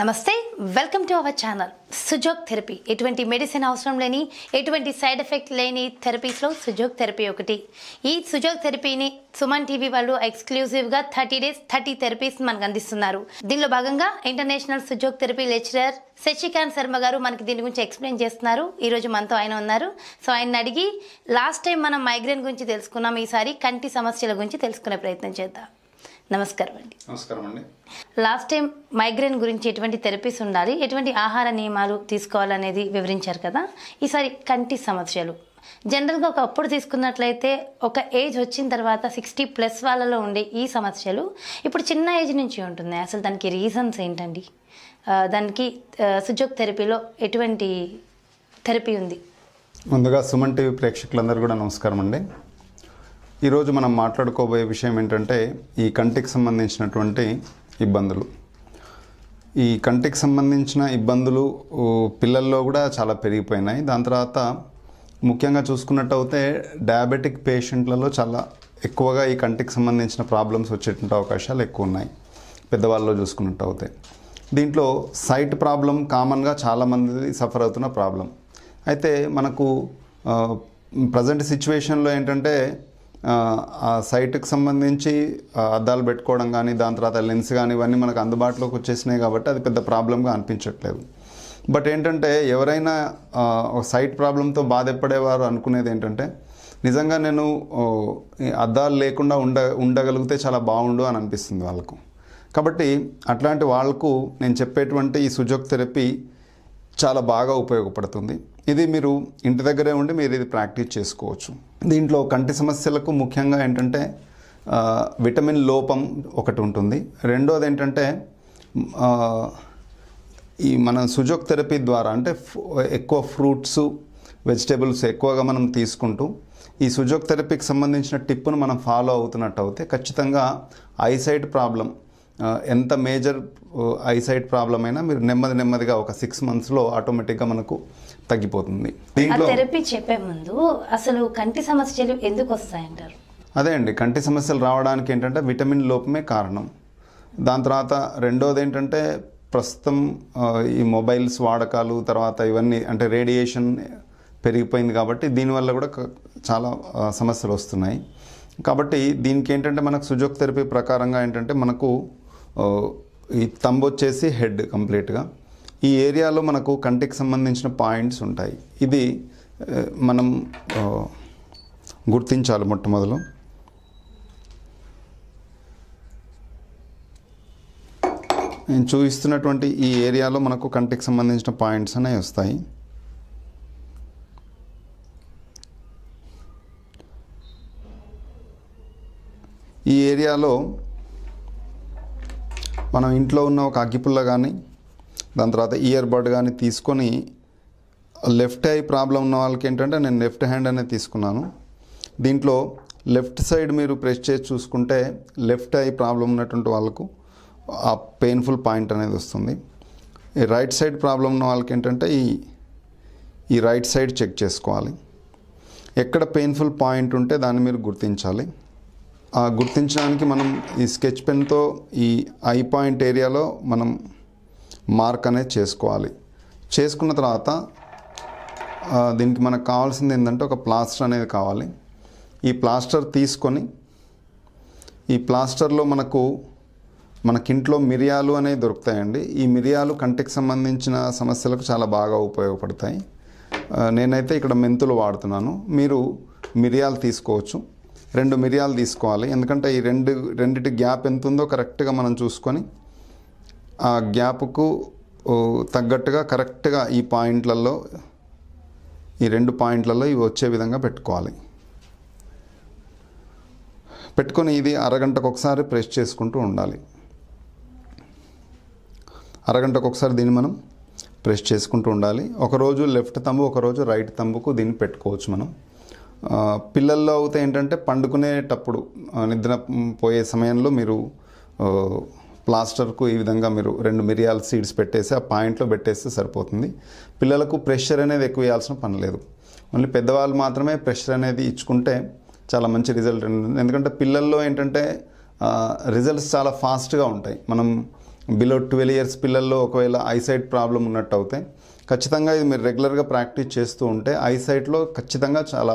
నమస్తే welcome to our channel Sujok therapy ఎటువంటి medicine అవసరం లేని ఎటువంటి సైడ్ ఎఫెక్ట్ లేని థెరపీస్లో సుజోక్ థెరపీ ఒకటి ఈ సుజోక్ థెరపీని సుమన్ టీవీ వాళ్ళు ఎక్స్క్లూజివ్గా థర్టీ డేస్ థర్టీ థెరపీస్ మనకు అందిస్తున్నారు దీనిలో భాగంగా international Sujok therapy lecturer Shashikant Sharma garu మనకి దీని గురించి ఎక్స్ప్లెయిన్ చేస్తున్నారు ఈరోజు మనతో ఆయన ఉన్నారు సో ఆయన అడిగి లాస్ట్ టైం మనం మైగ్రేన్ గురించి తెలుసుకున్నాం ఈసారి కంటి సమస్యల గురించి తెలుసుకునే ప్రయత్నం చేద్దాం నమస్కారం అండి నమస్కారం అండి లాస్ట్ టైం మైగ్రేన్ గురించి ఎటువంటి థెరపీస్ ఉండాలి ఎటువంటి ఆహార నియమాలు తీసుకోవాలనేది వివరించారు కదా ఈసారి కంటి సమస్యలు జనరల్గా ఒకప్పుడు తీసుకున్నట్లయితే ఒక ఏజ్ వచ్చిన తర్వాత సిక్స్టీ ప్లస్ వాళ్ళలో ఉండే ఈ సమస్యలు ఇప్పుడు చిన్న ఏజ్ నుంచి ఉంటుంది అసలు దానికి రీజన్స్ ఏంటండి దానికి సుజోక్ థెరపీలో ఎటువంటి థెరపీ ఉంది ముందుగా సుమన్ టీవీ ప్రేక్షకులందరూ కూడా నమస్కారం అండి ఈరోజు మనం మాట్లాడుకోబోయే విషయం ఏంటంటే ఈ కంటికి సంబంధించినటువంటి ఇబ్బందులు ఈ కంటికి సంబంధించిన ఇబ్బందులు పిల్లల్లో కూడా చాలా పెరిగిపోయినాయి దాని తర్వాత ముఖ్యంగా చూసుకున్నట్టయితే డయాబెటిక్ పేషెంట్లలో చాలా ఎక్కువగా ఈ కంటికి సంబంధించిన ప్రాబ్లమ్స్ వచ్చేటువంటి అవకాశాలు ఎక్కువ ఉన్నాయి పెద్దవాళ్ళలో చూసుకున్నట్టయితే దీంట్లో సైట్ ప్రాబ్లం కామన్గా చాలామంది సఫర్ అవుతున్న ప్రాబ్లం అయితే మనకు ప్రజెంట్ సిచ్యువేషన్లో ఏంటంటే ఆ సైట్కి సంబంధించి అద్దాలు పెట్టుకోవడం కానీ దాని తర్వాత లెన్స్ కానీ ఇవన్నీ మనకు అందుబాటులోకి వచ్చేసినాయి కాబట్టి అది పెద్ద ప్రాబ్లంగా అనిపించట్లేదు బట్ ఏంటంటే ఎవరైనా సైట్ ప్రాబ్లంతో బాధపడేవారు అనుకునేది ఏంటంటే నిజంగా నేను అద్దాలు లేకుండా ఉండ ఉండగలిగితే చాలా బాగుండు అని అనిపిస్తుంది వాళ్ళకు కాబట్టి అట్లాంటి వాళ్ళకు నేను చెప్పేటువంటి ఈ సుజోక్ థెరపీ చాలా బాగా ఉపయోగపడుతుంది ఇది మీరు ఇంటి దగ్గరే ఉండి మీరు ఇది ప్రాక్టీస్ చేసుకోవచ్చు దీంట్లో కంటి సమస్యలకు ముఖ్యంగా ఏంటంటే విటమిన్ లోపం ఒకటి ఉంటుంది రెండోది ఏంటంటే ఈ మన సుజోక్ థెరపీ ద్వారా అంటే ఎక్కువ ఫ్రూట్స్ వెజిటేబుల్స్ ఎక్కువగా మనం తీసుకుంటూ ఈ సుజోక్ థెరపీకి సంబంధించిన టిప్పును మనం ఫాలో అవుతున్నట్టు అయితే ఖచ్చితంగా ఐసైట్ ప్రాబ్లం ఎంత మేజర్ ఐసైట్ ప్రాబ్లం అయినా మీరు నెమ్మది నెమ్మదిగా ఒక సిక్స్ మంత్స్లో ఆటోమేటిక్గా మనకు తగ్గిపోతుంది దీంట్లో థెరపీ చెప్పే ముందు అసలు కంటి సమస్యలు ఎందుకు వస్తాయంటారు అదే అండి కంటి సమస్యలు రావడానికి ఏంటంటే విటమిన్ లోపమే కారణం దాని తర్వాత రెండోది ఏంటంటే ప్రస్తుతం ఈ మొబైల్స్ వాడకాలు తర్వాత ఇవన్నీ అంటే రేడియేషన్ పెరిగిపోయింది కాబట్టి దీనివల్ల కూడా చాలా సమస్యలు వస్తున్నాయి కాబట్టి దీనికి ఏంటంటే మనకు సుజోక్ థెరపీ ప్రకారంగా ఏంటంటే మనకు ఈ తంబు వచ్చేసి హెడ్ కంప్లీట్గా ఈ ఏరియాలో మనకు కంటికి సంబంధించిన పాయింట్స్ ఉంటాయి ఇది మనం గుర్తించాలి మొట్టమొదలు నేను చూపిస్తున్నటువంటి ఈ ఏరియాలో మనకు కంటికి సంబంధించిన పాయింట్స్ అనేవి వస్తాయి ఈ ఏరియాలో మనం ఇంట్లో ఉన్న ఒక అగ్గిపుల్ల కానీ దాని తర్వాత ఇయర్ బర్డ్ కానీ తీసుకొని లెఫ్ట్ ఐ ప్రాబ్లం ఉన్న వాళ్ళకి ఏంటంటే నేను లెఫ్ట్ హ్యాండ్ అనేది తీసుకున్నాను దీంట్లో లెఫ్ట్ సైడ్ మీరు ప్రెస్ చేసి చూసుకుంటే లెఫ్ట్ ఐ ప్రాబ్లం ఉన్నటువంటి వాళ్ళకు ఆ పెయిన్ఫుల్ పాయింట్ అనేది వస్తుంది ఈ రైట్ సైడ్ ప్రాబ్లం ఉన్న వాళ్ళకి ఏంటంటే ఈ ఈ రైట్ సైడ్ చెక్ చేసుకోవాలి ఎక్కడ పెయిన్ఫుల్ పాయింట్ ఉంటే దాన్ని మీరు గుర్తించాలి గుర్తించడానికి మనం ఈ స్కెచ్ పెన్తో ఈ ఐ పాయింట్ ఏరియాలో మనం మార్క్ అనేది చేసుకోవాలి చేసుకున్న తర్వాత దీనికి మనకు కావాల్సింది ఏంటంటే ఒక ప్లాస్టర్ అనేది కావాలి ఈ ప్లాస్టర్ తీసుకొని ఈ ప్లాస్టర్లో మనకు మనకింట్లో మిరియాలు అనేవి దొరుకుతాయండి ఈ మిరియాలు కంటికి సంబంధించిన సమస్యలకు చాలా బాగా ఉపయోగపడతాయి నేనైతే ఇక్కడ మెంతులు వాడుతున్నాను మీరు మిరియాలు తీసుకోవచ్చు రెండు మిరియాలు తీసుకోవాలి ఎందుకంటే ఈ రెండు రెండిటి గ్యాప్ ఎంత ఉందో కరెక్ట్గా మనం చూసుకొని ఆ గ్యాప్కు తగ్గట్టుగా కరెక్ట్గా ఈ పాయింట్లలో ఈ రెండు పాయింట్లలో ఇవి వచ్చే విధంగా పెట్టుకోవాలి పెట్టుకొని ఇది అరగంటకు ఒకసారి ప్రెస్ చేసుకుంటూ ఉండాలి అరగంటకు ఒకసారి దీన్ని మనం ప్రెస్ చేసుకుంటూ ఉండాలి ఒకరోజు లెఫ్ట్ తంబు ఒకరోజు రైట్ తంబుకు దీన్ని పెట్టుకోవచ్చు మనం పిల్లల్లో అయితే ఏంటంటే పండుకునేటప్పుడు నిద్ర పోయే సమయంలో మీరు ప్లాస్టర్కు ఈ విధంగా మీరు రెండు మిరియాల సీడ్స్ పెట్టేసి ఆ పాయింట్లో పెట్టేస్తే సరిపోతుంది పిల్లలకు ప్రెషర్ అనేది ఎక్కువ వేయాల్సిన పని లేదు ఓన్లీ పెద్దవాళ్ళు మాత్రమే ప్రెషర్ అనేది ఇచ్చుకుంటే చాలా మంచి రిజల్ట్ ఉంటుంది ఎందుకంటే పిల్లల్లో ఏంటంటే రిజల్ట్స్ చాలా ఫాస్ట్గా ఉంటాయి మనం బిలో ట్వెల్వ్ ఇయర్స్ పిల్లల్లో ఒకవేళ ఐసైట్ ప్రాబ్లం ఉన్నట్టు అవుతాయి ఖచ్చితంగా ఇది మీరు రెగ్యులర్గా ప్రాక్టీస్ చేస్తూ ఉంటే ఐసైట్లో ఖచ్చితంగా చాలా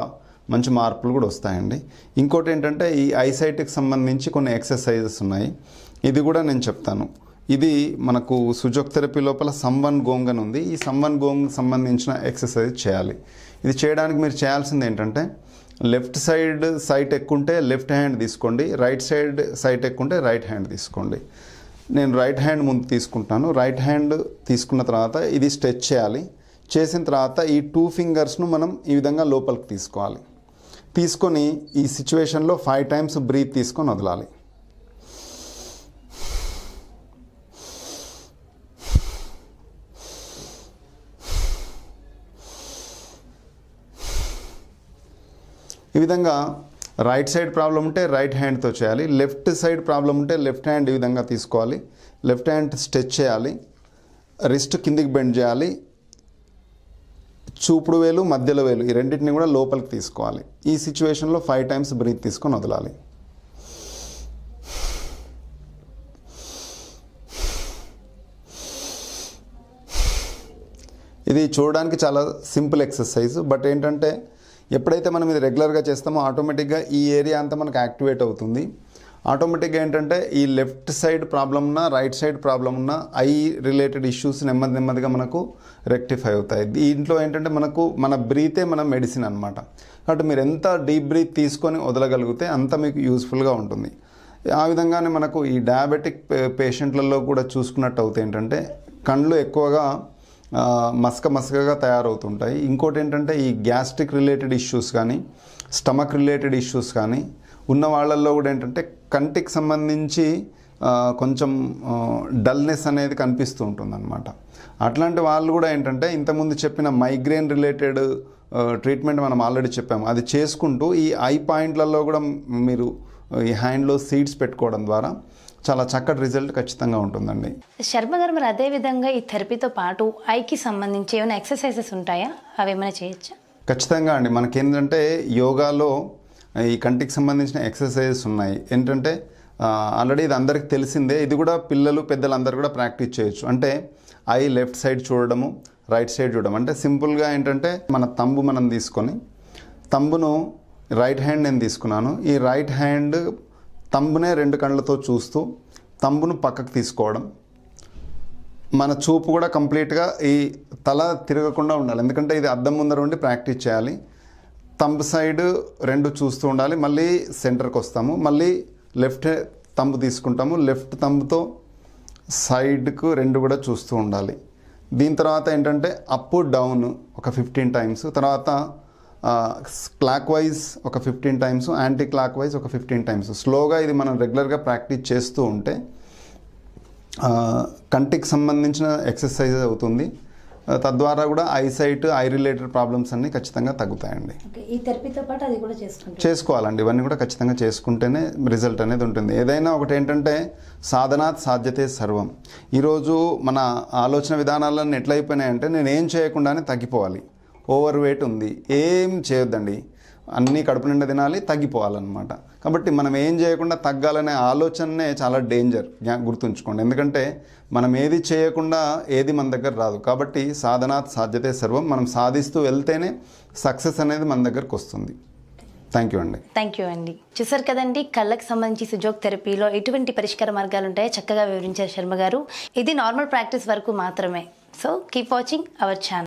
మంచి మార్పులు కూడా వస్తాయండి ఇంకోటి ఏంటంటే ఈ ఐసైట్కి సంబంధించి కొన్ని ఎక్సర్సైజెస్ ఉన్నాయి ఇది కూడా నేను చెప్తాను ఇది మనకు సుజోక్ థెరపీ లోపల సంవన్ గోంగ్ అని ఉంది ఈ సంవన్ గోంగ్ సంబంధించిన ఎక్సర్సైజ్ చేయాలి ఇది చేయడానికి మీరు చేయాల్సింది ఏంటంటే లెఫ్ట్ సైడ్ సైట్ ఎక్కుంటే లెఫ్ట్ హ్యాండ్ తీసుకోండి రైట్ సైడ్ సైట్ ఎక్కుంటే రైట్ హ్యాండ్ తీసుకోండి నేను రైట్ హ్యాండ్ ముందు తీసుకుంటాను రైట్ హ్యాండ్ తీసుకున్న తర్వాత ఇది స్ట్రెచ్ చేయాలి చేసిన తర్వాత ఈ టూ ఫింగర్స్ను మనం ఈ విధంగా లోపలికి తీసుకోవాలి తీసుకొని ఈ సిచ్యువేషన్లో ఫైవ్ టైమ్స్ బ్రీత్ తీసుకొని వదలాలి ఈ విధంగా రైట్ సైడ్ ప్రాబ్లం ఉంటే రైట్ హ్యాండ్తో చేయాలి లెఫ్ట్ సైడ్ ప్రాబ్లం ఉంటే లెఫ్ట్ హ్యాండ్ ఈ విధంగా తీసుకోవాలి లెఫ్ట్ హ్యాండ్ స్ట్రెచ్ చేయాలి రిస్ట్ కిందికి బెండ్ చేయాలి చూపుడు వేలు మధ్యలో వేలు ఈ రెండింటిని కూడా లోపలికి తీసుకోవాలి ఈ సిచ్యువేషన్లో ఫైవ్ టైమ్స్ బ్రీత్ తీసుకొని వదలాలి ఇది చూడడానికి చాలా సింపుల్ ఎక్సర్సైజ్ బట్ ఏంటంటే ఎప్పుడైతే మనం ఇది రెగ్యులర్గా చేస్తామో ఆటోమేటిక్గా ఈ ఏరియా అంతా మనకు యాక్టివేట్ అవుతుంది ఆటోమేటిక్గా ఏంటంటే ఈ లెఫ్ట్ సైడ్ ప్రాబ్లం ఉన్న రైట్ సైడ్ ప్రాబ్లం ఉన్న ఐ రిలేటెడ్ ఇష్యూస్ నెమ్మది నెమ్మదిగా మనకు రెక్టిఫై అవుతాయి దీంట్లో ఏంటంటే మనకు మన బ్రీతే మన మెడిసిన్ అనమాట కాబట్టి మీరు ఎంత డీప్ బ్రీత్ తీసుకొని వదలగలిగితే అంత మీకు యూస్ఫుల్గా ఉంటుంది ఆ విధంగానే మనకు ఈ డయాబెటిక్ పేషెంట్లలో కూడా చూసుకున్నట్టు అవుతాయి ఏంటంటే కళ్ళు ఎక్కువగా మసక మసకగా తయారవుతుంటాయి ఇంకోటి ఏంటంటే ఈ గ్యాస్ట్రిక్ రిలేటెడ్ ఇష్యూస్ కానీ స్టమక్ రిలేటెడ్ ఇష్యూస్ కానీ ఉన్న వాళ్ళల్లో కూడా ఏంటంటే కంటికి సంబంధించి కొంచెం డల్నెస్ అనేది కనిపిస్తూ ఉంటుందన్నమాట అట్లాంటి వాళ్ళు కూడా ఏంటంటే ఇంతకుముందు చెప్పిన మైగ్రేన్ రిలేటెడ్ ట్రీట్మెంట్ మనం ఆల్రెడీ చెప్పాము అది చేసుకుంటూ ఈ ఐ పాయింట్లలో కూడా మీరు ఈ హ్యాండ్లో సీడ్స్ పెట్టుకోవడం ద్వారా చాలా చక్కటి రిజల్ట్ ఖచ్చితంగా ఉంటుందండి శర్మ అదేవిధంగా ఈ థెరపీతో పాటు ఐకి సంబంధించి ఏమైనా ఎక్సర్సైజెస్ ఉంటాయా అవి ఏమైనా చేయొచ్చా ఖచ్చితంగా అండి మనకేంటంటే యోగాలో ఈ కంటికి సంబంధించిన ఎక్సర్సైజెస్ ఉన్నాయి ఏంటంటే ఆల్రెడీ ఇది అందరికి తెలిసిందే ఇది కూడా పిల్లలు పెద్దలు అందరూ కూడా ప్రాక్టీస్ చేయొచ్చు అంటే ఐ లెఫ్ట్ సైడ్ చూడడము రైట్ సైడ్ చూడడం అంటే సింపుల్గా ఏంటంటే మన తంబు మనం తీసుకొని తంబును రైట్ హ్యాండ్ నేను తీసుకున్నాను ఈ రైట్ హ్యాండ్ తంబునే రెండు కళ్ళతో చూస్తూ తంబును పక్కకు తీసుకోవడం మన చూపు కూడా కంప్లీట్గా ఈ తల తిరగకుండా ఉండాలి ఎందుకంటే ఇది అద్దం ముందర ఉండి ప్రాక్టీస్ చేయాలి తంబ్ సైడ్ రెండు చూస్తూ ఉండాలి మళ్ళీ సెంటర్కి వస్తాము మళ్ళీ లెఫ్ట్ తంబ్ తీసుకుంటాము లెఫ్ట్ తంబ్తో సైడ్కు రెండు కూడా చూస్తూ ఉండాలి దీని తర్వాత ఏంటంటే అప్ డౌన్ ఒక ఫిఫ్టీన్ టైమ్స్ తర్వాత క్లాక్ వైజ్ ఒక fifteen times clock wise ఒక ఫిఫ్టీన్ టైమ్స్ స్లోగా ఇది మనం రెగ్యులర్గా ప్రాక్టీస్ చేస్తూ ఉంటే కంటికి సంబంధించిన ఎక్సర్సైజ్ అవుతుంది తద్వారా కూడా ఐసైట్ ఐ రిలేటెడ్ ప్రాబ్లమ్స్ అన్నీ ఖచ్చితంగా తగ్గుతాయండి ఈ థెరపీతో పాటు అది కూడా చేసుకుంటాం చేసుకోవాలండి ఇవన్నీ కూడా ఖచ్చితంగా చేసుకుంటేనే రిజల్ట్ అనేది ఉంటుంది ఏదైనా ఒకటి ఏంటంటే సాధనాత్ సాధ్యతే సర్వం ఈరోజు మన ఆలోచన విధానాలన్నీ ఎట్లయిపోయినాయంటే నేను ఏం చేయకుండానే తగ్గిపోవాలి ఓవర్ వెయిట్ ఉంది ఏం చేయొద్దండి అన్నీ కడుపు నిండా తినాలి తగ్గిపోవాలన్నమాట కాబట్టి మనం ఏం చేయకుండా తగ్గాలనే ఆలోచననే చాలా డేంజర్ గుర్తుంచుకోండి ఎందుకంటే మనం ఏది చేయకుండా ఏది మన దగ్గర రాదు కాబట్టి సాధనా సాధ్యతే సర్వం మనం సాధిస్తూ వెళ్తేనే సక్సెస్ అనేది మన దగ్గరకు వస్తుంది థ్యాంక్ యూ అండి థ్యాంక్ యూ అండి చూసారు కదండి కళ్ళకు సంబంధించి సుజోక్ థెరపీలో ఎటువంటి పరిష్కార మార్గాలు ఉంటాయో చక్కగా వివరించారు శర్మ గారు ఇది నార్మల్ ప్రాక్టీస్ వరకు మాత్రమే so keep watching our channel